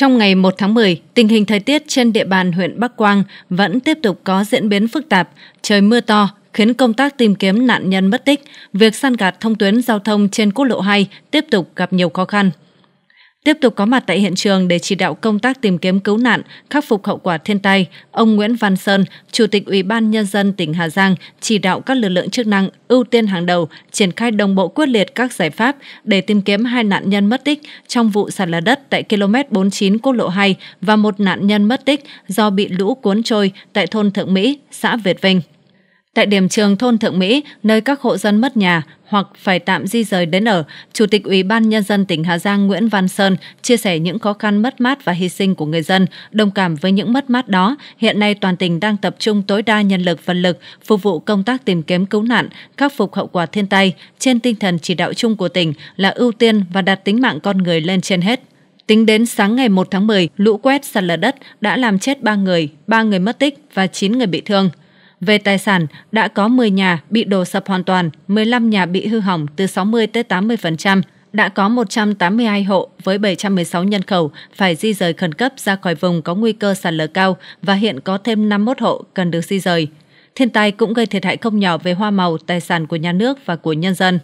Trong ngày 1 tháng 10, tình hình thời tiết trên địa bàn huyện Bắc Quang vẫn tiếp tục có diễn biến phức tạp, trời mưa to khiến công tác tìm kiếm nạn nhân mất tích, việc san gạt thông tuyến giao thông trên quốc lộ 2 tiếp tục gặp nhiều khó khăn. Tiếp tục có mặt tại hiện trường để chỉ đạo công tác tìm kiếm cứu nạn, khắc phục hậu quả thiên tai, ông Nguyễn Văn Sơn, Chủ tịch Ủy ban Nhân dân tỉnh Hà Giang chỉ đạo các lực lượng chức năng ưu tiên hàng đầu triển khai đồng bộ quyết liệt các giải pháp để tìm kiếm hai nạn nhân mất tích trong vụ sạt lở đất tại km 49 quốc lộ 2 và một nạn nhân mất tích do bị lũ cuốn trôi tại thôn Thượng Mỹ, xã Việt Vinh. Tại điểm trường thôn Thượng Mỹ, nơi các hộ dân mất nhà hoặc phải tạm di rời đến ở, Chủ tịch Ủy ban Nhân dân tỉnh Hà Giang Nguyễn Văn Sơn chia sẻ những khó khăn mất mát và hy sinh của người dân, đồng cảm với những mất mát đó. Hiện nay toàn tỉnh đang tập trung tối đa nhân lực vật lực, phục vụ công tác tìm kiếm cứu nạn, khắc phục hậu quả thiên tai, trên tinh thần chỉ đạo chung của tỉnh là ưu tiên và đặt tính mạng con người lên trên hết. Tính đến sáng ngày 1 tháng 10, lũ quét sạt lở đất đã làm chết 3 người, 3 người mất tích và 9 người bị thương. Về tài sản, đã có 10 nhà bị đổ sập hoàn toàn, 15 nhà bị hư hỏng từ 60 tới 80%, đã có 182 hộ với 716 nhân khẩu phải di rời khẩn cấp ra khỏi vùng có nguy cơ sạt lở cao và hiện có thêm 51 hộ cần được di rời. Thiên tai cũng gây thiệt hại không nhỏ về hoa màu, tài sản của nhà nước và của nhân dân.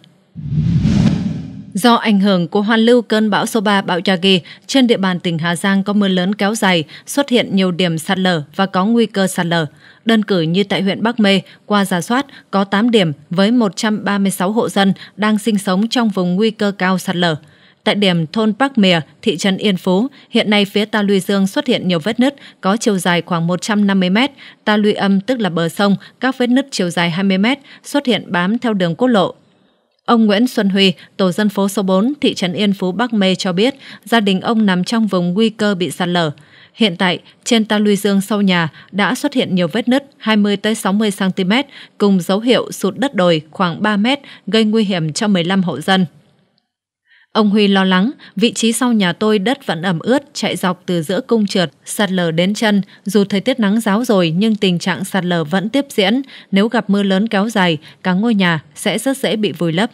Do ảnh hưởng của hoàn lưu cơn bão số 3 bão Yagi, trên địa bàn tỉnh Hà Giang có mưa lớn kéo dài, xuất hiện nhiều điểm sạt lở và có nguy cơ sạt lở. Đơn cử như tại huyện Bắc Mê, qua giả soát có 8 điểm với 136 hộ dân đang sinh sống trong vùng nguy cơ cao sạt lở. Tại điểm thôn Bắc Mìa, thị trấn Yên Phú, hiện nay phía ta luy dương xuất hiện nhiều vết nứt có chiều dài khoảng 150 mét ta luy âm tức là bờ sông, các vết nứt chiều dài 20 mét xuất hiện bám theo đường quốc lộ Ông Nguyễn Xuân Huy, tổ dân phố số 4, thị trấn Yên Phú Bắc Mê cho biết gia đình ông nằm trong vùng nguy cơ bị sạt lở. Hiện tại, trên ta luy dương sau nhà đã xuất hiện nhiều vết nứt 20-60cm tới cùng dấu hiệu sụt đất đồi khoảng 3 m gây nguy hiểm cho 15 hộ dân. Ông Huy lo lắng, vị trí sau nhà tôi đất vẫn ẩm ướt, chạy dọc từ giữa cung trượt, sạt lở đến chân. Dù thời tiết nắng giáo rồi nhưng tình trạng sạt lở vẫn tiếp diễn. Nếu gặp mưa lớn kéo dài, cả ngôi nhà sẽ rất dễ bị vùi lấp.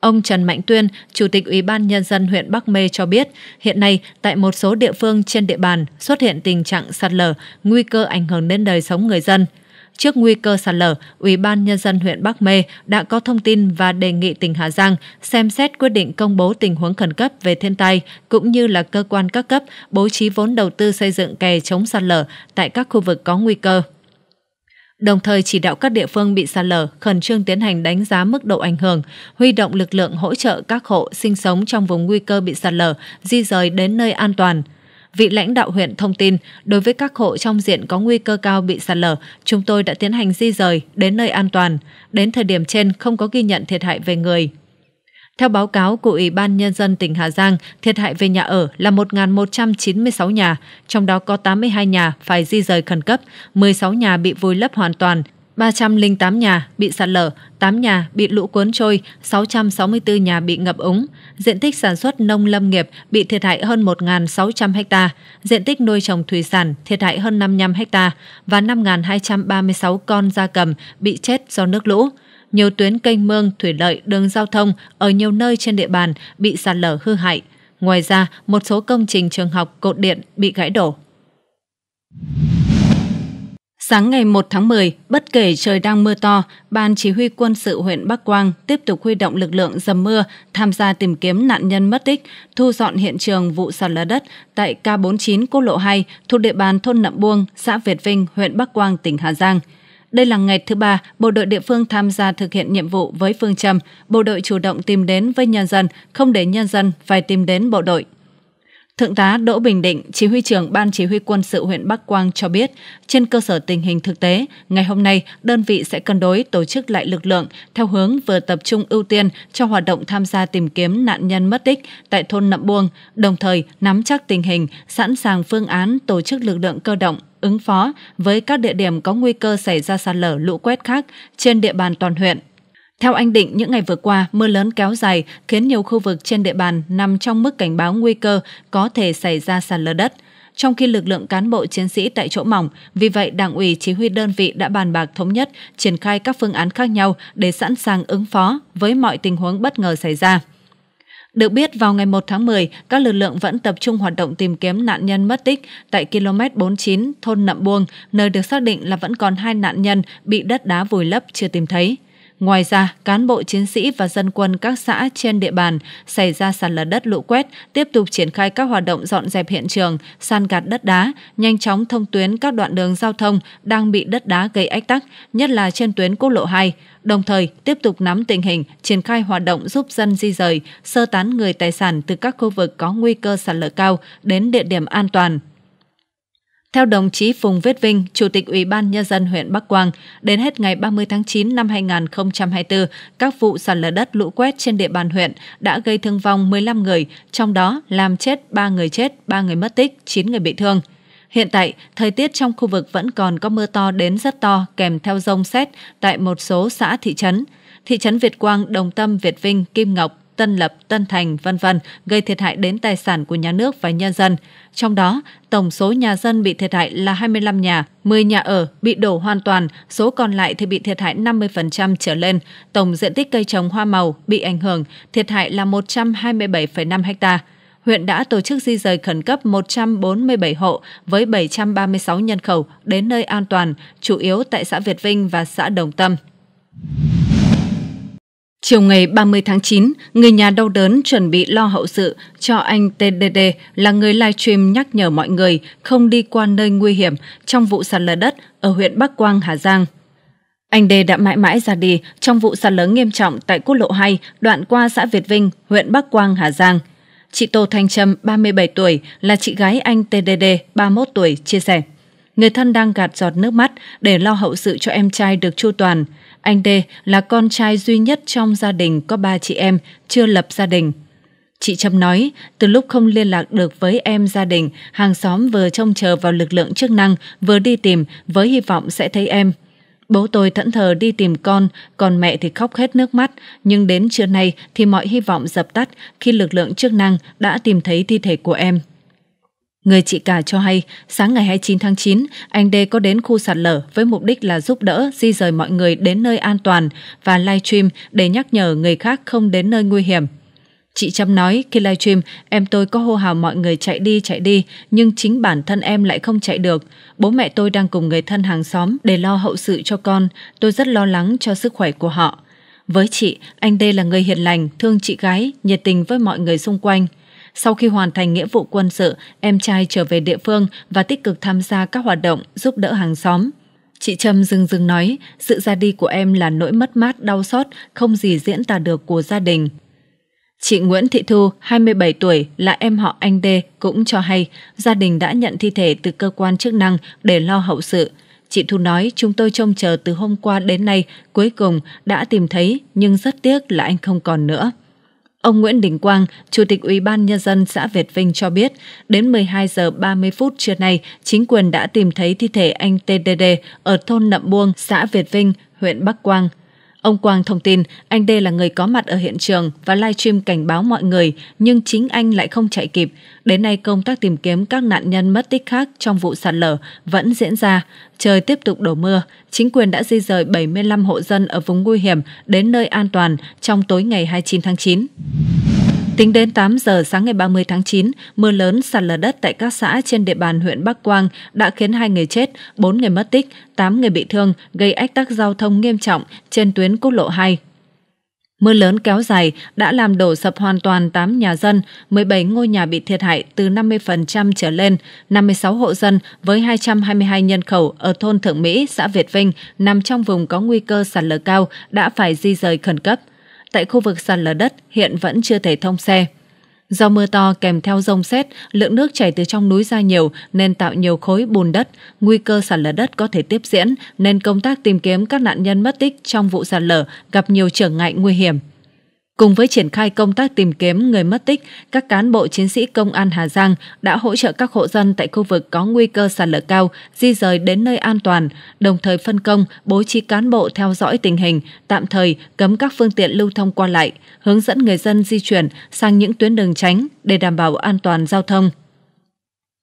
Ông Trần Mạnh Tuyên, Chủ tịch Ủy ban Nhân dân huyện Bắc Mê cho biết, hiện nay tại một số địa phương trên địa bàn xuất hiện tình trạng sạt lở, nguy cơ ảnh hưởng đến đời sống người dân. Trước nguy cơ sạt lở, Ủy ban Nhân dân huyện Bắc Mê đã có thông tin và đề nghị tỉnh Hà Giang xem xét quyết định công bố tình huống khẩn cấp về thiên tai, cũng như là cơ quan các cấp bố trí vốn đầu tư xây dựng kè chống sạt lở tại các khu vực có nguy cơ đồng thời chỉ đạo các địa phương bị sạt lở khẩn trương tiến hành đánh giá mức độ ảnh hưởng, huy động lực lượng hỗ trợ các hộ sinh sống trong vùng nguy cơ bị sạt lở di rời đến nơi an toàn vị lãnh đạo huyện thông tin, đối với các hộ trong diện có nguy cơ cao bị sạt lở, chúng tôi đã tiến hành di rời đến nơi an toàn. Đến thời điểm trên không có ghi nhận thiệt hại về người. Theo báo cáo của Ủy ban Nhân dân tỉnh Hà Giang, thiệt hại về nhà ở là 1.196 nhà, trong đó có 82 nhà phải di rời khẩn cấp, 16 nhà bị vùi lấp hoàn toàn, 308 nhà bị sạt lở, 8 nhà bị lũ cuốn trôi, 664 nhà bị ngập úng. Diện tích sản xuất nông lâm nghiệp bị thiệt hại hơn 1.600 ha, diện tích nuôi trồng thủy sản thiệt hại hơn 55 ha và 5.236 con gia cầm bị chết do nước lũ. Nhiều tuyến kênh mương, thủy lợi, đường giao thông ở nhiều nơi trên địa bàn bị sạt lở hư hại. Ngoài ra, một số công trình trường học, cột điện bị gãy đổ. Sáng ngày 1 tháng 10, bất kể trời đang mưa to, Ban Chỉ huy quân sự huyện Bắc Quang tiếp tục huy động lực lượng dầm mưa tham gia tìm kiếm nạn nhân mất tích, thu dọn hiện trường vụ sạt lở đất tại K49 quốc lộ 2 thuộc địa bàn thôn Nậm Buông, xã Việt Vinh, huyện Bắc Quang, tỉnh Hà Giang. Đây là ngày thứ ba, bộ đội địa phương tham gia thực hiện nhiệm vụ với phương châm, bộ đội chủ động tìm đến với nhân dân, không để nhân dân phải tìm đến bộ đội. Thượng tá Đỗ Bình Định, Chỉ huy trưởng Ban Chỉ huy quân sự huyện Bắc Quang cho biết, trên cơ sở tình hình thực tế, ngày hôm nay đơn vị sẽ cân đối tổ chức lại lực lượng theo hướng vừa tập trung ưu tiên cho hoạt động tham gia tìm kiếm nạn nhân mất tích tại thôn Nậm Buông, đồng thời nắm chắc tình hình, sẵn sàng phương án tổ chức lực lượng cơ động ứng phó với các địa điểm có nguy cơ xảy ra sạt lở lũ quét khác trên địa bàn toàn huyện. Theo anh Định, những ngày vừa qua, mưa lớn kéo dài khiến nhiều khu vực trên địa bàn nằm trong mức cảnh báo nguy cơ có thể xảy ra sạt lở đất. Trong khi lực lượng cán bộ chiến sĩ tại chỗ mỏng, vì vậy Đảng ủy chỉ huy đơn vị đã bàn bạc thống nhất triển khai các phương án khác nhau để sẵn sàng ứng phó với mọi tình huống bất ngờ xảy ra. Được biết, vào ngày 1 tháng 10, các lực lượng vẫn tập trung hoạt động tìm kiếm nạn nhân mất tích tại km 49, thôn Nậm Buông, nơi được xác định là vẫn còn hai nạn nhân bị đất đá vùi lấp chưa tìm thấy. Ngoài ra, cán bộ chiến sĩ và dân quân các xã trên địa bàn xảy ra sạt lở đất lũ quét tiếp tục triển khai các hoạt động dọn dẹp hiện trường, san gạt đất đá, nhanh chóng thông tuyến các đoạn đường giao thông đang bị đất đá gây ách tắc, nhất là trên tuyến quốc lộ 2, đồng thời tiếp tục nắm tình hình, triển khai hoạt động giúp dân di rời, sơ tán người tài sản từ các khu vực có nguy cơ sạt lở cao đến địa điểm an toàn. Theo đồng chí Phùng Viết Vinh, Chủ tịch Ủy ban Nhân dân huyện Bắc Quang, đến hết ngày 30 tháng 9 năm 2024, các vụ sạt lở đất lũ quét trên địa bàn huyện đã gây thương vong 15 người, trong đó làm chết 3 người chết, 3 người mất tích, 9 người bị thương. Hiện tại, thời tiết trong khu vực vẫn còn có mưa to đến rất to kèm theo rông xét tại một số xã thị trấn. Thị trấn Việt Quang, Đồng Tâm, Việt Vinh, Kim Ngọc, Tân Lập, Tân Thành, vân vân gây thiệt hại đến tài sản của nhà nước và nhân dân. Trong đó, tổng số nhà dân bị thiệt hại là 25 nhà, 10 nhà ở bị đổ hoàn toàn, số còn lại thì bị thiệt hại 50% trở lên. Tổng diện tích cây trồng hoa màu bị ảnh hưởng, thiệt hại là 127,5 ha huyện đã tổ chức di rời khẩn cấp 147 hộ với 736 nhân khẩu đến nơi an toàn, chủ yếu tại xã Việt Vinh và xã Đồng Tâm. Chiều ngày 30 tháng 9, người nhà đau đớn chuẩn bị lo hậu sự cho anh TDD là người livestream nhắc nhở mọi người không đi qua nơi nguy hiểm trong vụ sạt lở đất ở huyện Bắc Quang, Hà Giang. Anh D đã mãi mãi ra đi trong vụ sạt lở nghiêm trọng tại quốc lộ 2 đoạn qua xã Việt Vinh, huyện Bắc Quang, Hà Giang. Chị Tô Thanh Trâm, 37 tuổi, là chị gái anh TDD, 31 tuổi, chia sẻ. Người thân đang gạt giọt nước mắt để lo hậu sự cho em trai được chu toàn. Anh Đê là con trai duy nhất trong gia đình có ba chị em, chưa lập gia đình. Chị Trâm nói, từ lúc không liên lạc được với em gia đình, hàng xóm vừa trông chờ vào lực lượng chức năng, vừa đi tìm với hy vọng sẽ thấy em. Bố tôi thẫn thờ đi tìm con, còn mẹ thì khóc hết nước mắt, nhưng đến trưa nay thì mọi hy vọng dập tắt khi lực lượng chức năng đã tìm thấy thi thể của em. Người chị cả cho hay, sáng ngày 29 tháng 9, anh Đê có đến khu sạt lở với mục đích là giúp đỡ di rời mọi người đến nơi an toàn và live stream để nhắc nhở người khác không đến nơi nguy hiểm. Chị Trâm nói, khi live stream, em tôi có hô hào mọi người chạy đi, chạy đi, nhưng chính bản thân em lại không chạy được. Bố mẹ tôi đang cùng người thân hàng xóm để lo hậu sự cho con, tôi rất lo lắng cho sức khỏe của họ. Với chị, anh Đê là người hiền lành, thương chị gái, nhiệt tình với mọi người xung quanh. Sau khi hoàn thành nghĩa vụ quân sự, em trai trở về địa phương và tích cực tham gia các hoạt động giúp đỡ hàng xóm. Chị Trâm dưng dưng nói, sự ra đi của em là nỗi mất mát đau xót, không gì diễn tả được của gia đình. Chị Nguyễn Thị Thu, 27 tuổi, là em họ anh Đê, cũng cho hay gia đình đã nhận thi thể từ cơ quan chức năng để lo hậu sự. Chị Thu nói chúng tôi trông chờ từ hôm qua đến nay, cuối cùng đã tìm thấy nhưng rất tiếc là anh không còn nữa. Ông Nguyễn Đình Quang, Chủ tịch Ủy ban Nhân dân xã Việt Vinh cho biết, đến 12 giờ 30 phút trưa nay, chính quyền đã tìm thấy thi thể anh TDD ở thôn Nậm Buông, xã Việt Vinh, huyện Bắc Quang, Ông Quang thông tin anh D là người có mặt ở hiện trường và livestream cảnh báo mọi người nhưng chính anh lại không chạy kịp. Đến nay công tác tìm kiếm các nạn nhân mất tích khác trong vụ sạt lở vẫn diễn ra. Trời tiếp tục đổ mưa, chính quyền đã di rời 75 hộ dân ở vùng nguy hiểm đến nơi an toàn trong tối ngày 29 tháng 9. Tính đến 8 giờ sáng ngày 30 tháng 9, mưa lớn sạt lở đất tại các xã trên địa bàn huyện Bắc Quang đã khiến hai người chết, 4 người mất tích, 8 người bị thương, gây ách tắc giao thông nghiêm trọng trên tuyến quốc lộ 2. Mưa lớn kéo dài đã làm đổ sập hoàn toàn 8 nhà dân, 17 ngôi nhà bị thiệt hại từ 50% trở lên, 56 hộ dân với 222 nhân khẩu ở thôn Thượng Mỹ, xã Việt Vinh, nằm trong vùng có nguy cơ sạt lở cao đã phải di rời khẩn cấp tại khu vực sạt lở đất hiện vẫn chưa thể thông xe. Do mưa to kèm theo rông xét, lượng nước chảy từ trong núi ra nhiều nên tạo nhiều khối bùn đất, nguy cơ sạt lở đất có thể tiếp diễn nên công tác tìm kiếm các nạn nhân mất tích trong vụ sạt lở gặp nhiều trở ngại nguy hiểm. Cùng với triển khai công tác tìm kiếm người mất tích, các cán bộ chiến sĩ công an Hà Giang đã hỗ trợ các hộ dân tại khu vực có nguy cơ sạt lở cao di rời đến nơi an toàn, đồng thời phân công bố trí cán bộ theo dõi tình hình, tạm thời cấm các phương tiện lưu thông qua lại, hướng dẫn người dân di chuyển sang những tuyến đường tránh để đảm bảo an toàn giao thông.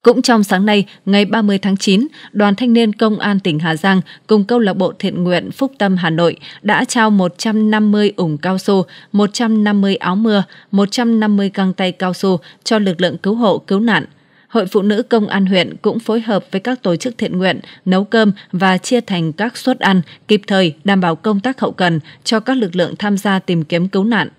Cũng trong sáng nay, ngày 30 tháng 9, Đoàn Thanh niên Công an tỉnh Hà Giang cùng câu lạc bộ thiện nguyện Phúc Tâm Hà Nội đã trao 150 ủng cao su, 150 áo mưa, 150 găng tay cao su cho lực lượng cứu hộ cứu nạn. Hội Phụ nữ Công an huyện cũng phối hợp với các tổ chức thiện nguyện nấu cơm và chia thành các suất ăn kịp thời đảm bảo công tác hậu cần cho các lực lượng tham gia tìm kiếm cứu nạn.